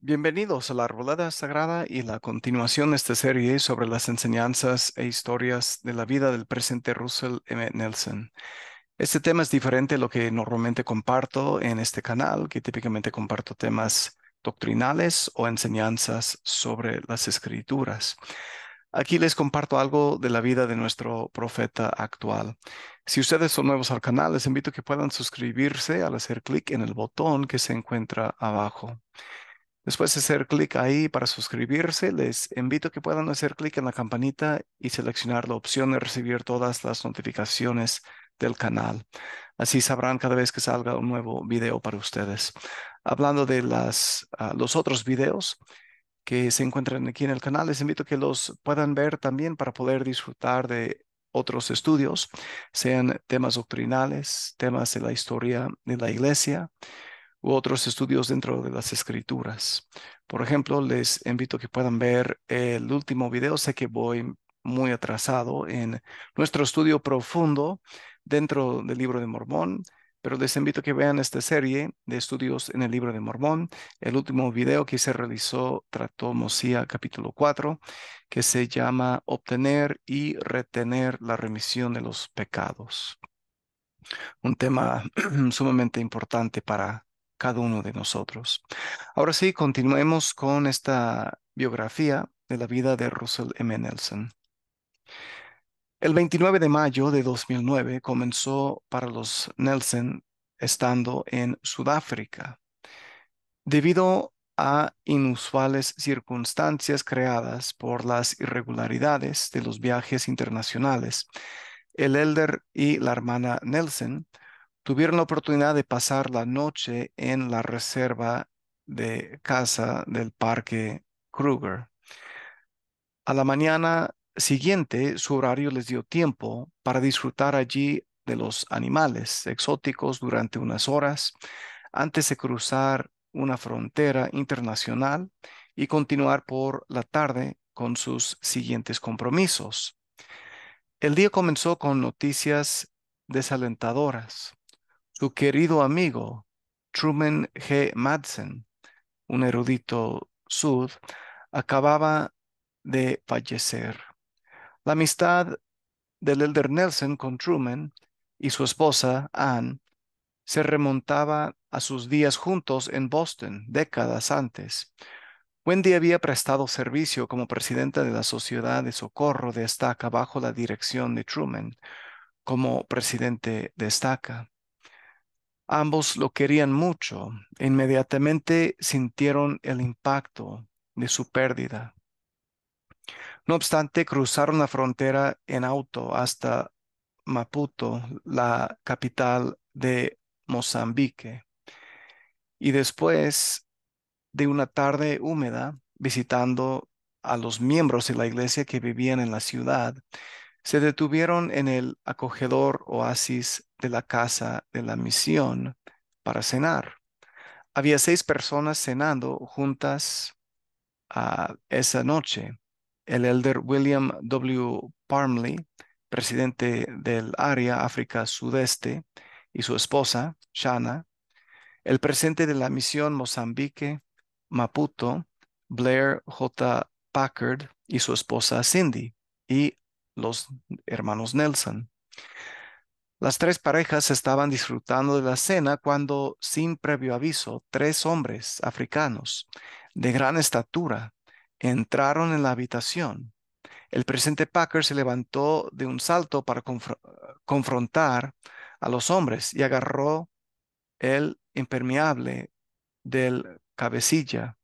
Bienvenidos a la Arboleda Sagrada y la continuación de esta serie sobre las enseñanzas e historias de la vida del presente Russell M. Nelson. Este tema es diferente a lo que normalmente comparto en este canal, que típicamente comparto temas doctrinales o enseñanzas sobre las escrituras. Aquí les comparto algo de la vida de nuestro profeta actual. Si ustedes son nuevos al canal, les invito a que puedan suscribirse al hacer clic en el botón que se encuentra abajo. Después de hacer clic ahí para suscribirse, les invito a que puedan hacer clic en la campanita y seleccionar la opción de recibir todas las notificaciones del canal. Así sabrán cada vez que salga un nuevo video para ustedes. Hablando de las, ah, los otros videos que se encuentran aquí en el canal, les invito a que los puedan ver también para poder disfrutar de otros estudios, sean temas doctrinales, temas de la historia de la iglesia, u otros estudios dentro de las escrituras. Por ejemplo, les invito a que puedan ver el último video. Sé que voy muy atrasado en nuestro estudio profundo dentro del libro de Mormón, pero les invito a que vean esta serie de estudios en el libro de Mormón. El último video que se realizó trató Mosía capítulo 4, que se llama Obtener y retener la remisión de los pecados. Un tema sumamente importante para cada uno de nosotros. Ahora sí, continuemos con esta biografía de la vida de Russell M. Nelson. El 29 de mayo de 2009 comenzó para los Nelson estando en Sudáfrica. Debido a inusuales circunstancias creadas por las irregularidades de los viajes internacionales, el elder y la hermana Nelson tuvieron la oportunidad de pasar la noche en la reserva de casa del parque Kruger. A la mañana siguiente, su horario les dio tiempo para disfrutar allí de los animales exóticos durante unas horas antes de cruzar una frontera internacional y continuar por la tarde con sus siguientes compromisos. El día comenzó con noticias desalentadoras su querido amigo Truman G. Madsen, un erudito sud, acababa de fallecer. La amistad del Elder Nelson con Truman y su esposa Anne se remontaba a sus días juntos en Boston décadas antes. Wendy había prestado servicio como presidenta de la Sociedad de Socorro de Estaca bajo la dirección de Truman como presidente de Estaca. Ambos lo querían mucho. Inmediatamente sintieron el impacto de su pérdida. No obstante, cruzaron la frontera en auto hasta Maputo, la capital de Mozambique. Y después de una tarde húmeda, visitando a los miembros de la iglesia que vivían en la ciudad, se detuvieron en el acogedor oasis de la casa de la misión para cenar. Había seis personas cenando juntas a ah, esa noche. El elder William W. Parmley, presidente del área África Sudeste, y su esposa, Shana, el presidente de la misión Mozambique, Maputo, Blair J. Packard, y su esposa Cindy, y los hermanos Nelson. Las tres parejas estaban disfrutando de la cena cuando, sin previo aviso, tres hombres africanos de gran estatura entraron en la habitación. El presidente Packer se levantó de un salto para confrontar a los hombres y agarró el impermeable del cabecilla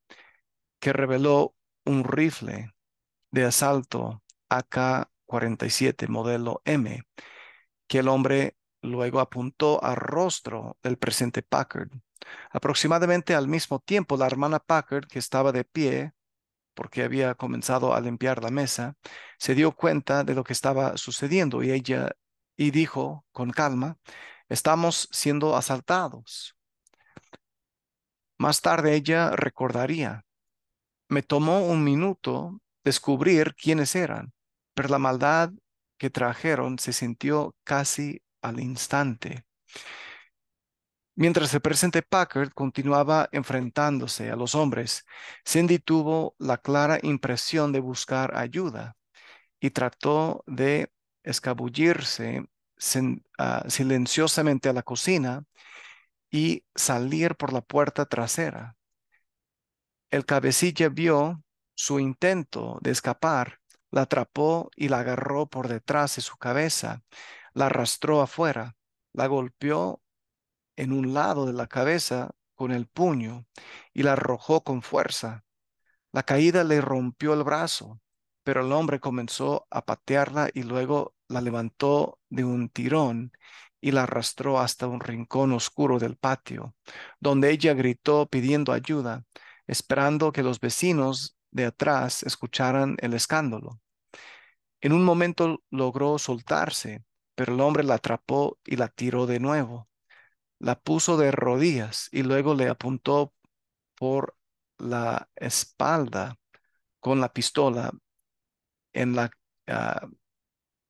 que reveló un rifle de asalto AK-47 modelo M que el hombre luego apuntó al rostro del presente Packard. Aproximadamente al mismo tiempo, la hermana Packard, que estaba de pie, porque había comenzado a limpiar la mesa, se dio cuenta de lo que estaba sucediendo y ella y dijo con calma, estamos siendo asaltados. Más tarde ella recordaría, me tomó un minuto descubrir quiénes eran, pero la maldad que trajeron se sintió casi al instante. Mientras el presente Packard continuaba enfrentándose a los hombres, Cindy tuvo la clara impresión de buscar ayuda y trató de escabullirse ah, silenciosamente a la cocina y salir por la puerta trasera. El cabecilla vio su intento de escapar la atrapó y la agarró por detrás de su cabeza, la arrastró afuera, la golpeó en un lado de la cabeza con el puño y la arrojó con fuerza. La caída le rompió el brazo, pero el hombre comenzó a patearla y luego la levantó de un tirón y la arrastró hasta un rincón oscuro del patio, donde ella gritó pidiendo ayuda, esperando que los vecinos de atrás escucharan el escándalo. En un momento logró soltarse, pero el hombre la atrapó y la tiró de nuevo. La puso de rodillas y luego le apuntó por la espalda con la pistola en la, ah,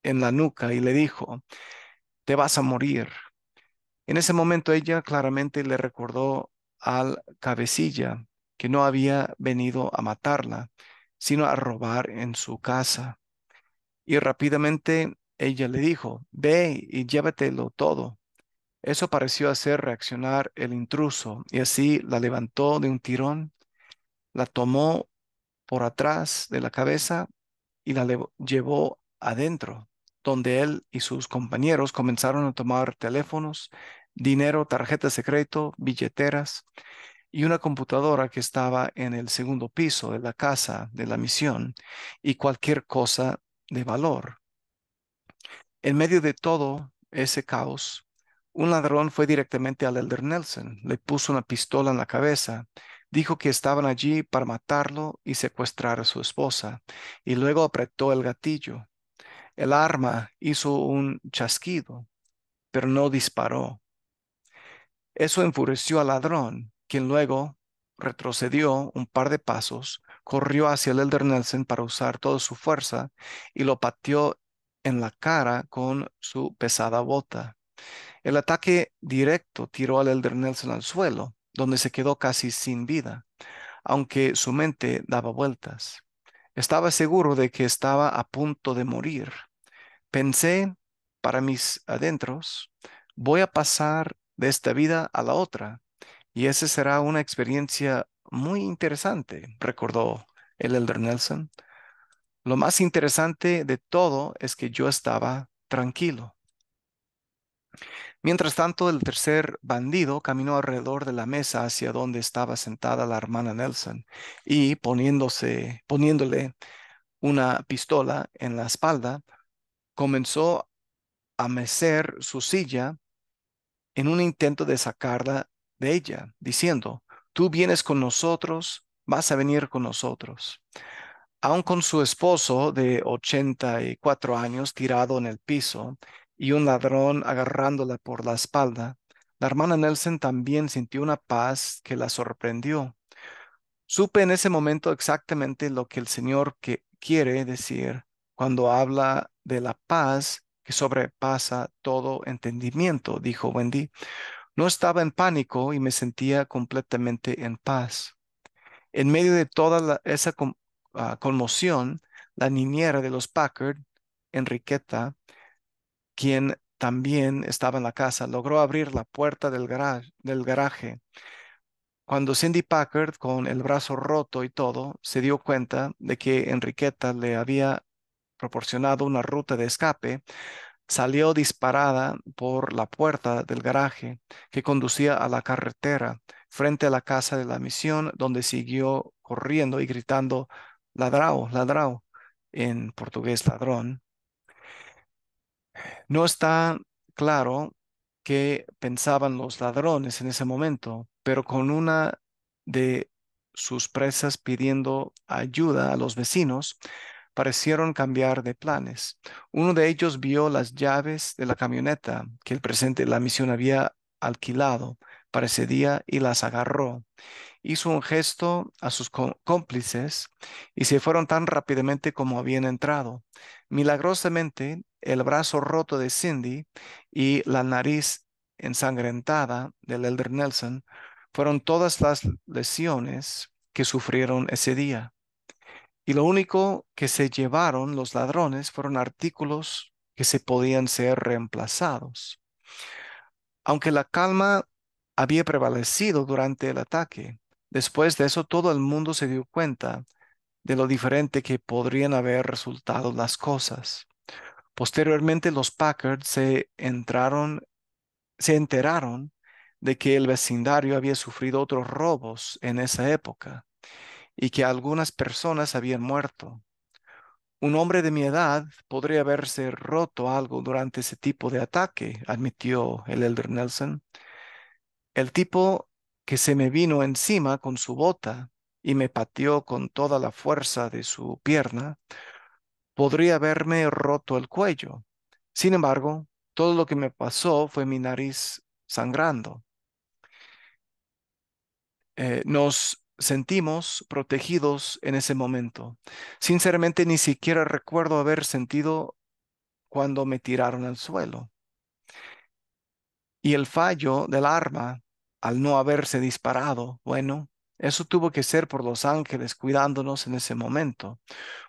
en la nuca y le dijo, te vas a morir. En ese momento ella claramente le recordó al cabecilla que no había venido a matarla, sino a robar en su casa. Y rápidamente ella le dijo, ve y llévatelo todo. Eso pareció hacer reaccionar el intruso y así la levantó de un tirón, la tomó por atrás de la cabeza y la llevó adentro, donde él y sus compañeros comenzaron a tomar teléfonos, dinero, tarjeta secreto, billeteras y una computadora que estaba en el segundo piso de la casa de la misión y cualquier cosa de valor. En medio de todo ese caos, un ladrón fue directamente al Elder Nelson, le puso una pistola en la cabeza, dijo que estaban allí para matarlo y secuestrar a su esposa, y luego apretó el gatillo. El arma hizo un chasquido, pero no disparó. Eso enfureció al ladrón, quien luego retrocedió un par de pasos, corrió hacia el Elder Nelson para usar toda su fuerza y lo pateó en la cara con su pesada bota. El ataque directo tiró al Elder Nelson al suelo, donde se quedó casi sin vida, aunque su mente daba vueltas. Estaba seguro de que estaba a punto de morir. Pensé para mis adentros, voy a pasar de esta vida a la otra, y esa será una experiencia muy interesante, recordó el elder Nelson. Lo más interesante de todo es que yo estaba tranquilo. Mientras tanto, el tercer bandido caminó alrededor de la mesa hacia donde estaba sentada la hermana Nelson y poniéndose, poniéndole una pistola en la espalda, comenzó a mecer su silla en un intento de sacarla de ella, diciendo, tú vienes con nosotros, vas a venir con nosotros. Aun con su esposo de 84 años tirado en el piso y un ladrón agarrándola por la espalda, la hermana Nelson también sintió una paz que la sorprendió. Supe en ese momento exactamente lo que el Señor quiere decir cuando habla de la paz que sobrepasa todo entendimiento, dijo Wendy. No estaba en pánico y me sentía completamente en paz. En medio de toda esa ah, conmoción, la niñera de los Packard, Enriqueta, quien también estaba en la casa, logró abrir la puerta del, del garaje. Cuando Cindy Packard, con el brazo roto y todo, se dio cuenta de que Enriqueta le había proporcionado una ruta de escape, salió disparada por la puerta del garaje que conducía a la carretera frente a la casa de la misión, donde siguió corriendo y gritando ladrao, ladrao, en portugués ladrón. No está claro qué pensaban los ladrones en ese momento, pero con una de sus presas pidiendo ayuda a los vecinos, parecieron cambiar de planes. Uno de ellos vio las llaves de la camioneta que el presidente de la misión había alquilado para ese día y las agarró. Hizo un gesto a sus cómplices y se fueron tan rápidamente como habían entrado. Milagrosamente, el brazo roto de Cindy y la nariz ensangrentada del Elder Nelson fueron todas las lesiones que sufrieron ese día. Y lo único que se llevaron los ladrones fueron artículos que se podían ser reemplazados. Aunque la calma había prevalecido durante el ataque, después de eso todo el mundo se dio cuenta de lo diferente que podrían haber resultado las cosas. Posteriormente los Packard se entraron se enteraron de que el vecindario había sufrido otros robos en esa época y que algunas personas habían muerto. Un hombre de mi edad podría haberse roto algo durante ese tipo de ataque, admitió el elder Nelson. El tipo que se me vino encima con su bota y me pateó con toda la fuerza de su pierna, podría haberme roto el cuello. Sin embargo, todo lo que me pasó fue mi nariz sangrando. Eh, nos sentimos protegidos en ese momento. Sinceramente, ni siquiera recuerdo haber sentido cuando me tiraron al suelo. Y el fallo del arma, al no haberse disparado, bueno, eso tuvo que ser por los ángeles cuidándonos en ese momento,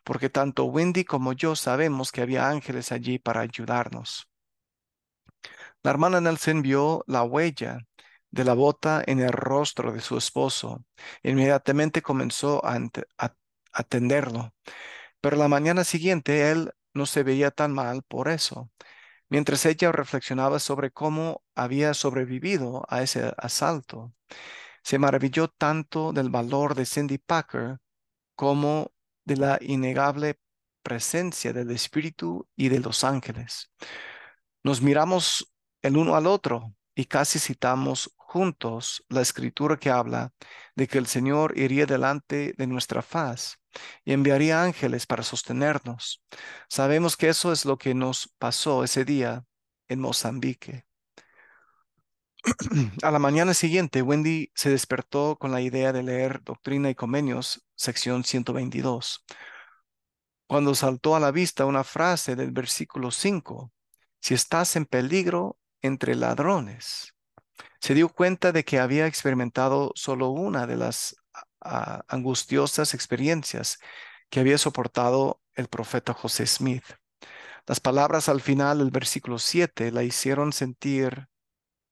porque tanto Wendy como yo sabemos que había ángeles allí para ayudarnos. La hermana Nelson vio la huella de la bota en el rostro de su esposo. Inmediatamente comenzó a, atenderlo. Pero la mañana siguiente él no se veía tan mal por eso. Mientras ella reflexionaba sobre cómo había sobrevivido a ese asalto, se maravilló tanto del valor de Cindy Packer como de la innegable presencia del Espíritu y de los ángeles. Nos miramos el uno al otro y casi citamos juntos la escritura que habla de que el Señor iría delante de nuestra faz y enviaría ángeles para sostenernos. Sabemos que eso es lo que nos pasó ese día en Mozambique. A la mañana siguiente, Wendy se despertó con la idea de leer Doctrina y Comenios, sección 122, cuando saltó a la vista una frase del versículo 5, si estás en peligro entre ladrones, se dio cuenta de que había experimentado solo una de las angustiosas experiencias que había soportado el profeta José Smith. Las palabras al final del versículo 7 la hicieron sentir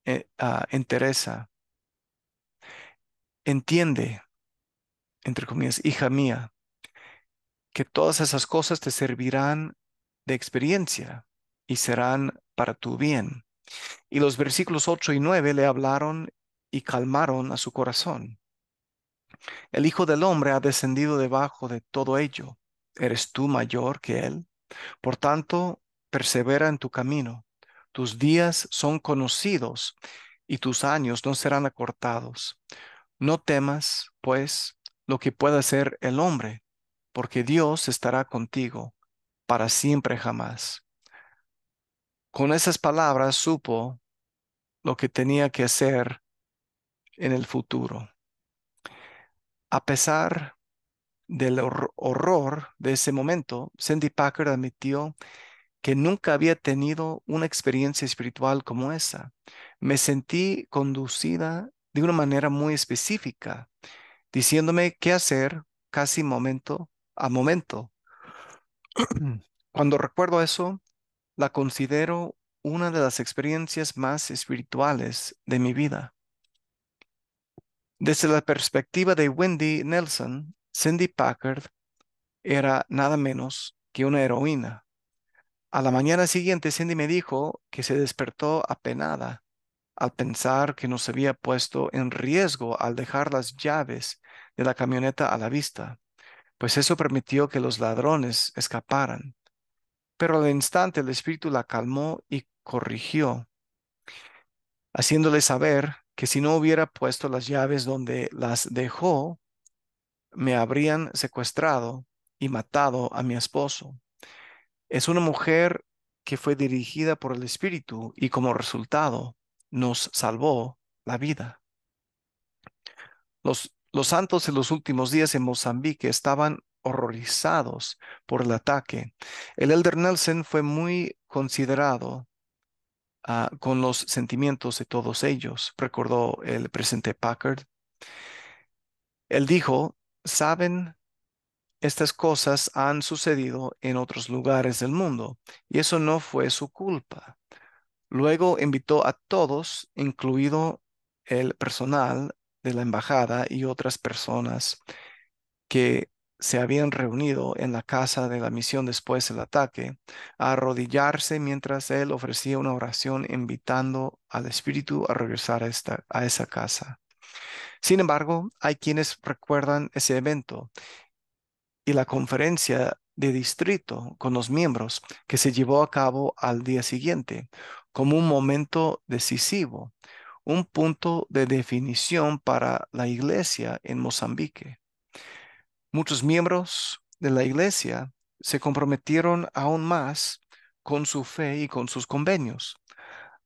eh, entereza. Entiende, entre comillas, hija mía, que todas esas cosas te servirán de experiencia y serán para tu bien. Y los versículos 8 y 9 le hablaron y calmaron a su corazón. El Hijo del Hombre ha descendido debajo de todo ello. Eres tú mayor que Él. Por tanto, persevera en tu camino. Tus días son conocidos y tus años no serán acortados. No temas, pues, lo que pueda hacer el hombre, porque Dios estará contigo para siempre jamás. Con esas palabras supo lo que tenía que hacer en el futuro. A pesar del horror de ese momento, Sandy Packer admitió que nunca había tenido una experiencia espiritual como esa. Me sentí conducida de una manera muy específica, diciéndome qué hacer casi momento a momento. Cuando recuerdo eso, la considero una de las experiencias más espirituales de mi vida. Desde la perspectiva de Wendy Nelson, Cindy Packard era nada menos que una heroína. A la mañana siguiente, Cindy me dijo que se despertó apenada al pensar que no se había puesto en riesgo al dejar las llaves de la camioneta a la vista, pues eso permitió que los ladrones escaparan. Pero al instante el espíritu la calmó y corrigió, haciéndole saber que si no hubiera puesto las llaves donde las dejó, me habrían secuestrado y matado a mi esposo. Es una mujer que fue dirigida por el Espíritu y como resultado nos salvó la vida. Los, los santos en los últimos días en Mozambique estaban horrorizados por el ataque. El elder Nelson fue muy considerado ah, con los sentimientos de todos ellos, recordó el presidente Packard. Él dijo, saben, estas cosas han sucedido en otros lugares del mundo y eso no fue su culpa. Luego invitó a todos, incluido el personal de la embajada y otras personas que se habían reunido en la casa de la misión después del ataque, a arrodillarse mientras él ofrecía una oración invitando al espíritu a regresar a, esta, a esa casa. Sin embargo, hay quienes recuerdan ese evento y la conferencia de distrito con los miembros que se llevó a cabo al día siguiente como un momento decisivo, un punto de definición para la iglesia en Mozambique. Muchos miembros de la iglesia se comprometieron aún más con su fe y con sus convenios.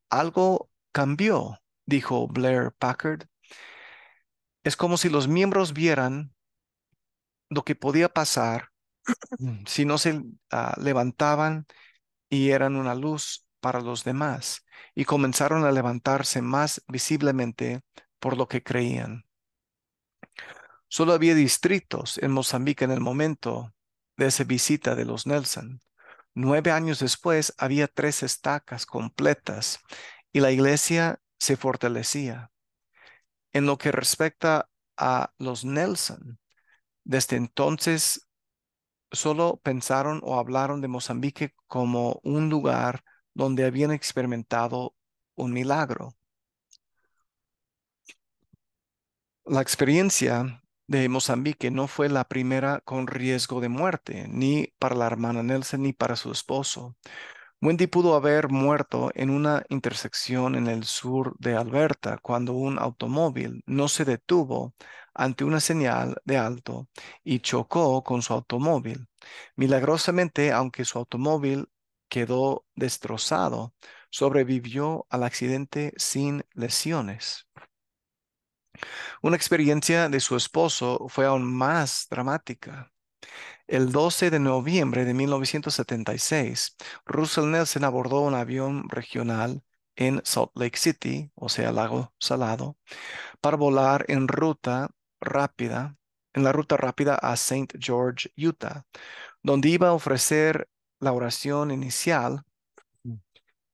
Algo cambió, dijo Blair Packard. Es como si los miembros vieran lo que podía pasar si no se ah, levantaban y eran una luz para los demás, y comenzaron a levantarse más visiblemente por lo que creían. Solo había distritos en Mozambique en el momento de esa visita de los Nelson. Nueve años después había tres estacas completas y la iglesia se fortalecía. En lo que respecta a los Nelson, desde entonces solo pensaron o hablaron de Mozambique como un lugar donde habían experimentado un milagro. La experiencia de Mozambique no fue la primera con riesgo de muerte, ni para la hermana Nelson ni para su esposo. Wendy pudo haber muerto en una intersección en el sur de Alberta cuando un automóvil no se detuvo ante una señal de alto y chocó con su automóvil. Milagrosamente, aunque su automóvil quedó destrozado, sobrevivió al accidente sin lesiones. Una experiencia de su esposo fue aún más dramática. El 12 de noviembre de 1976, Russell Nelson abordó un avión regional en Salt Lake City, o sea, Lago Salado, para volar en ruta rápida, en la ruta rápida a St. George, Utah, donde iba a ofrecer la oración inicial mm.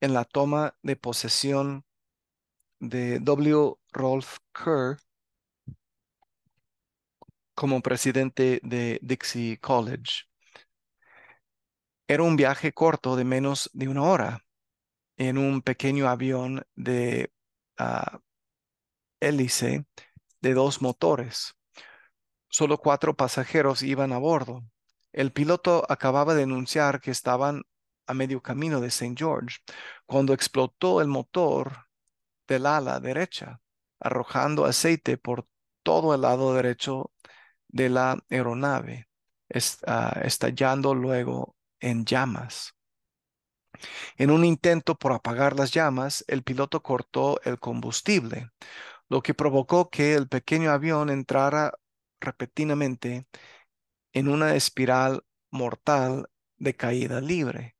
en la toma de posesión de W. Rolf Kerr como presidente de Dixie College. Era un viaje corto de menos de una hora en un pequeño avión de ah, hélice de dos motores. Solo cuatro pasajeros iban a bordo. El piloto acababa de anunciar que estaban a medio camino de St. George cuando explotó el motor del ala derecha, arrojando aceite por todo el lado derecho de la aeronave, ah, estallando luego en llamas. En un intento por apagar las llamas, el piloto cortó el combustible, lo que provocó que el pequeño avión entrara repentinamente en una espiral mortal de caída libre.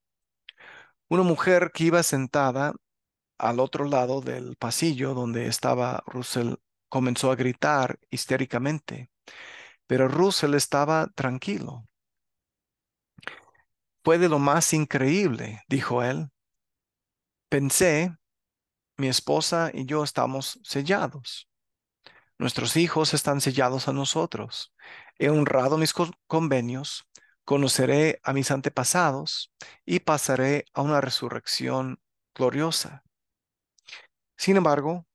Una mujer que iba sentada al otro lado del pasillo donde estaba Russell comenzó a gritar histéricamente, pero Russell estaba tranquilo. Fue de lo más increíble, dijo él. Pensé, mi esposa y yo estamos sellados. Nuestros hijos están sellados a nosotros. He honrado mis convenios, conoceré a mis antepasados y pasaré a una resurrección gloriosa. Sin embargo,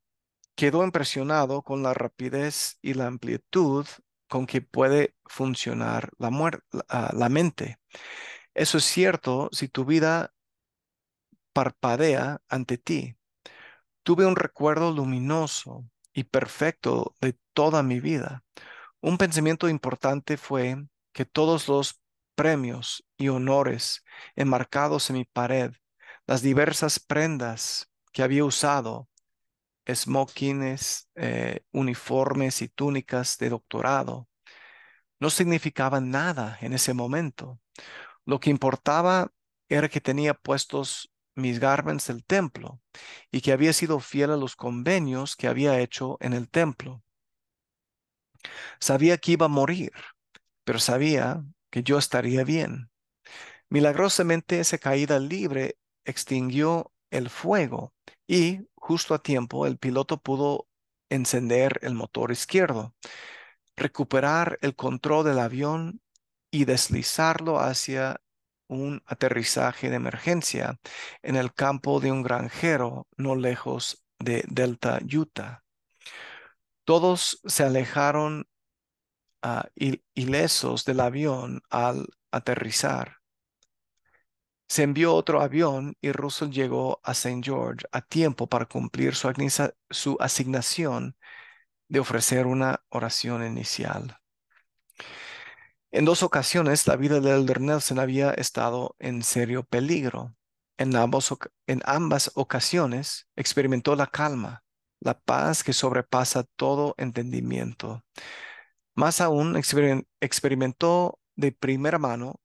quedó impresionado con la rapidez y la amplitud con que puede funcionar la, ah, la mente. Eso es cierto si tu vida parpadea ante ti. Tuve un recuerdo luminoso y perfecto de toda mi vida. Un pensamiento importante fue que todos los premios y honores enmarcados en mi pared, las diversas prendas que había usado, Smokines, eh, uniformes y túnicas de doctorado no significaban nada en ese momento. Lo que importaba era que tenía puestos mis garments del templo y que había sido fiel a los convenios que había hecho en el templo. Sabía que iba a morir, pero sabía que yo estaría bien. Milagrosamente esa caída libre extinguió el fuego y justo a tiempo el piloto pudo encender el motor izquierdo, recuperar el control del avión y deslizarlo hacia un aterrizaje de emergencia en el campo de un granjero no lejos de Delta, Utah. Todos se alejaron ah, ilesos del avión al aterrizar. Se envió otro avión y Russell llegó a St. George a tiempo para cumplir su, asignación de ofrecer una oración inicial. En dos ocasiones la vida de Elder Nelson había estado en serio peligro. en ambas ocasiones experimentó la calma, la paz que sobrepasa todo entendimiento. Más aún, experimentó de primera mano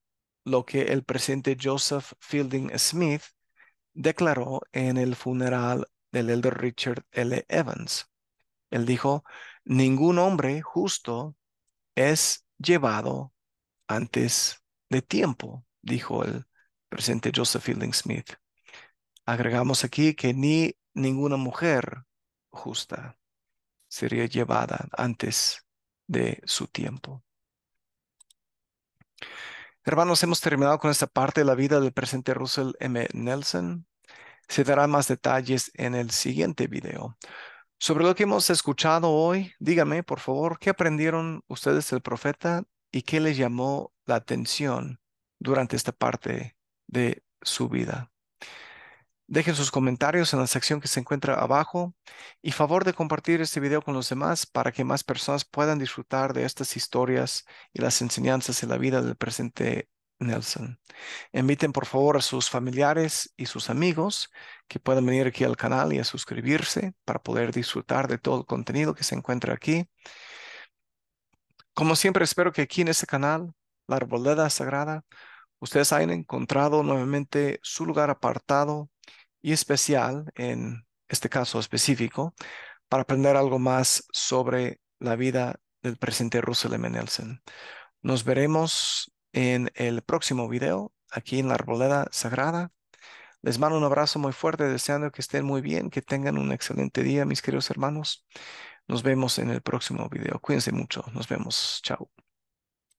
lo que el presente Joseph Fielding Smith declaró en el funeral del elder Richard L. Evans. Él dijo, ningún hombre justo es llevado antes de tiempo, dijo el presente Joseph Fielding Smith. Agregamos aquí que ni ninguna mujer justa sería llevada antes de su tiempo. Hermanos, hemos terminado con esta parte de la vida del presente Russell M. Nelson. Se dará más detalles en el siguiente video. Sobre lo que hemos escuchado hoy, dígame, por favor, ¿qué aprendieron ustedes del profeta y qué les llamó la atención durante esta parte de su vida? Dejen sus comentarios en la sección que se encuentra abajo y favor de compartir este video con los demás para que más personas puedan disfrutar de estas historias y las enseñanzas en la vida del presente Nelson. Inviten por favor a sus familiares y sus amigos que puedan venir aquí al canal y a suscribirse para poder disfrutar de todo el contenido que se encuentra aquí. Como siempre, espero que aquí en este canal, La Arboleda Sagrada, ustedes hayan encontrado nuevamente su lugar apartado y especial en este caso específico para aprender algo más sobre la vida del presidente Russell M. Nelson. Nos veremos en el próximo video aquí en la Arboleda Sagrada. Les mando un abrazo muy fuerte, deseando que estén muy bien, que tengan un excelente día, mis queridos hermanos. Nos vemos en el próximo video. Cuídense mucho. Nos vemos. Chao.